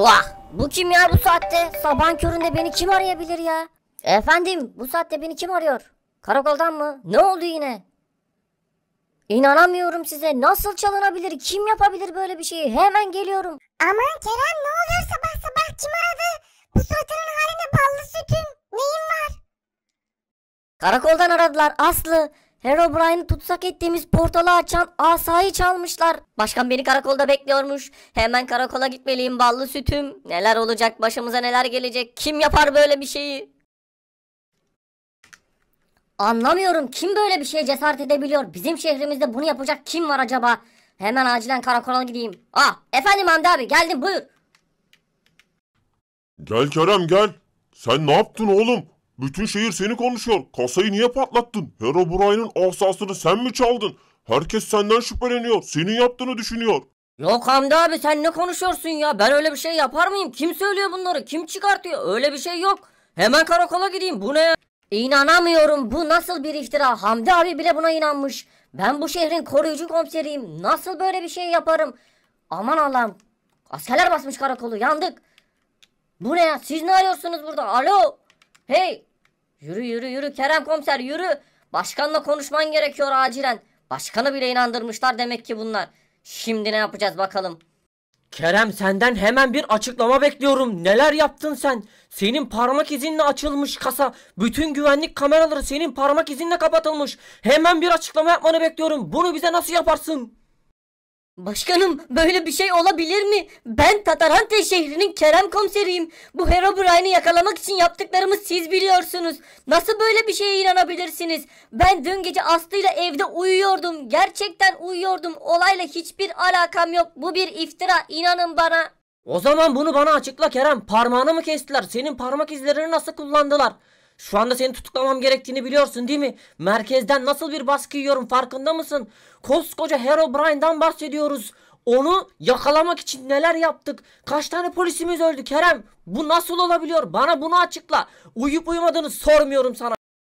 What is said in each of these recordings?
Uah bu kim ya bu saatte? Sabahın köründe beni kim arayabilir ya? Efendim bu saatte beni kim arıyor? Karakoldan mı? Ne oldu yine? İnanamıyorum size. Nasıl çalınabilir? Kim yapabilir böyle bir şeyi? Hemen geliyorum. Aman Kerem ne oluyor sabah sabah kim aradı? Bu suratının haline ballı sütün. Neyin var? Karakoldan aradılar Aslı. Herobrine'ı tutsak ettiğimiz portalı açan asayı çalmışlar. Başkan beni karakolda bekliyormuş. Hemen karakola gitmeliyim ballı sütüm. Neler olacak başımıza neler gelecek. Kim yapar böyle bir şeyi? Anlamıyorum kim böyle bir şeye cesaret edebiliyor? Bizim şehrimizde bunu yapacak kim var acaba? Hemen acilen karakola gideyim. Ah efendim Hamdi abi geldim buyur. Gel Kerem gel. Sen ne yaptın oğlum? Bütün şehir seni konuşuyor. Kasayı niye patlattın? Hero Brian'ın asasını sen mi çaldın? Herkes senden şüpheleniyor. Senin yaptığını düşünüyor. Yok Hamdi abi sen ne konuşuyorsun ya? Ben öyle bir şey yapar mıyım? Kim söylüyor bunları? Kim çıkartıyor? Öyle bir şey yok. Hemen karakola gideyim. Bu ne İnanamıyorum. Bu nasıl bir iftira? Hamdi abi bile buna inanmış. Ben bu şehrin koruyucu komiseriyim. Nasıl böyle bir şey yaparım? Aman Allah'ım. Askerler basmış karakolu. Yandık. Bu ne ya? Siz ne arıyorsunuz burada? Alo. Hey. Yürü yürü yürü Kerem komiser yürü. Başkanla konuşman gerekiyor acilen. Başkanı bile inandırmışlar demek ki bunlar. Şimdi ne yapacağız bakalım. Kerem senden hemen bir açıklama bekliyorum. Neler yaptın sen? Senin parmak izinle açılmış kasa. Bütün güvenlik kameraları senin parmak izinle kapatılmış. Hemen bir açıklama yapmanı bekliyorum. Bunu bize nasıl yaparsın? Başkanım böyle bir şey olabilir mi? Ben Tatarhante şehrinin Kerem komiseriyim. Bu Herobrine'i yakalamak için yaptıklarımı siz biliyorsunuz. Nasıl böyle bir şeye inanabilirsiniz? Ben dün gece Aslı'yla evde uyuyordum. Gerçekten uyuyordum. Olayla hiçbir alakam yok. Bu bir iftira inanın bana. O zaman bunu bana açıkla Kerem. Parmağını mı kestiler? Senin parmak izlerini nasıl kullandılar? Şu anda seni tutuklamam gerektiğini biliyorsun değil mi? Merkezden nasıl bir baskı yiyorum farkında mısın? Koskoca Hero Herobrine'dan bahsediyoruz. Onu yakalamak için neler yaptık? Kaç tane polisimiz öldü Kerem? Bu nasıl olabiliyor? Bana bunu açıkla. Uyup uyumadığını sormuyorum sana.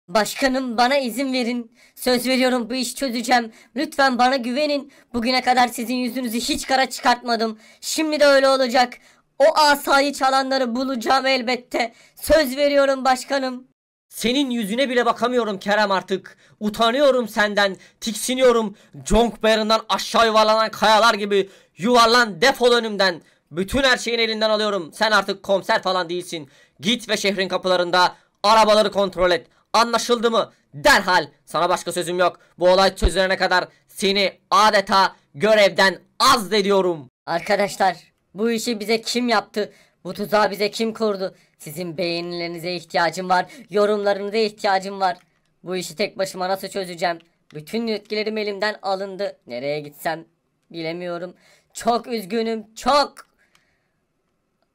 Başkanım bana izin verin. Söz veriyorum bu işi çözeceğim. Lütfen bana güvenin. Bugüne kadar sizin yüzünüzü hiç kara çıkartmadım. Şimdi de öyle olacak. O asayı çalanları bulacağım elbette. Söz veriyorum başkanım. Senin yüzüne bile bakamıyorum Kerem artık. Utanıyorum senden. Tiksiniyorum. Jonk bayırından aşağı yuvarlanan kayalar gibi. Yuvarlan defol önümden. Bütün her şeyin elinden alıyorum. Sen artık komiser falan değilsin. Git ve şehrin kapılarında arabaları kontrol et. Anlaşıldı mı? Derhal. Sana başka sözüm yok. Bu olay çözülene kadar seni adeta görevden azlediyorum. Arkadaşlar bu işi bize kim yaptı? Bu tuzağı bize kim kurdu? Sizin beğenilerinize ihtiyacım var. Yorumlarınıza ihtiyacım var. Bu işi tek başıma nasıl çözeceğim? Bütün yetkilerim elimden alındı. Nereye gitsem bilemiyorum. Çok üzgünüm. Çok.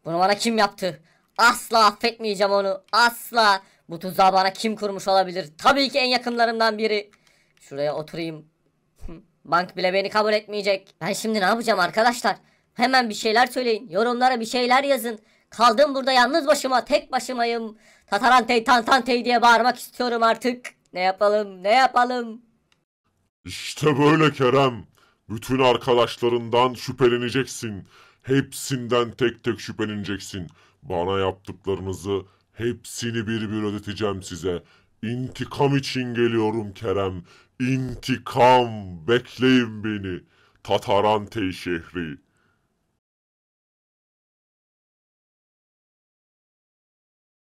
Bunu bana kim yaptı? Asla affetmeyeceğim onu. Asla. Bu tuzağı bana kim kurmuş olabilir? Tabii ki en yakınlarımdan biri. Şuraya oturayım. Bank bile beni kabul etmeyecek. Ben şimdi ne yapacağım arkadaşlar? Hemen bir şeyler söyleyin. Yorumlara bir şeyler yazın. Kaldım burada yalnız başıma. Tek başımayım. Tatarantey tantantey diye bağırmak istiyorum artık. Ne yapalım ne yapalım. İşte böyle Kerem. Bütün arkadaşlarından şüpheleneceksin. Hepsinden tek tek şüpheleneceksin. Bana yaptıklarınızı hepsini bir bir ödeteceğim size. İntikam için geliyorum Kerem. İntikam bekleyin beni. tey şehri.